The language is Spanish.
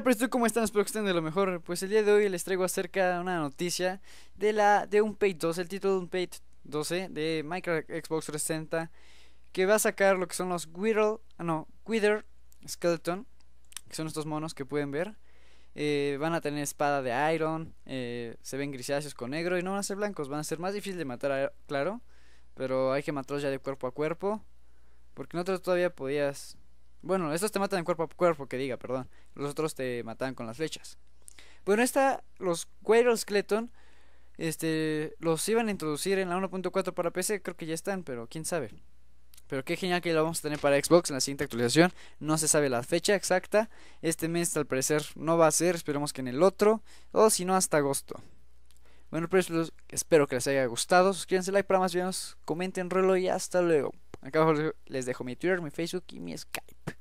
tal, ¿Cómo están? Espero que estén de lo mejor. Pues el día de hoy les traigo acerca de una noticia de la de un paid 12, el título de un 12 de Micro Xbox 360 que va a sacar lo que son los Whittle, ah, no, Wither Skeleton, que son estos monos que pueden ver. Eh, van a tener espada de iron, eh, se ven grisáceos con negro y no van a ser blancos, van a ser más difíciles de matar, ah, claro, pero hay que matarlos ya de cuerpo a cuerpo, porque en otros todavía podías bueno, estos te matan cuerpo a cuerpo, que diga, perdón. Los otros te matan con las flechas. Bueno, esta, los Quail Skeleton, este, los iban a introducir en la 1.4 para PC, creo que ya están, pero quién sabe. Pero qué genial que lo vamos a tener para Xbox en la siguiente actualización. No se sabe la fecha exacta. Este mes al parecer no va a ser. Esperemos que en el otro. O si no, hasta agosto. Bueno, pues espero que les haya gustado. Suscríbanse, like para más videos. Comenten, rolo y hasta luego. Acá abajo les dejo mi Twitter, mi Facebook y mi Skype.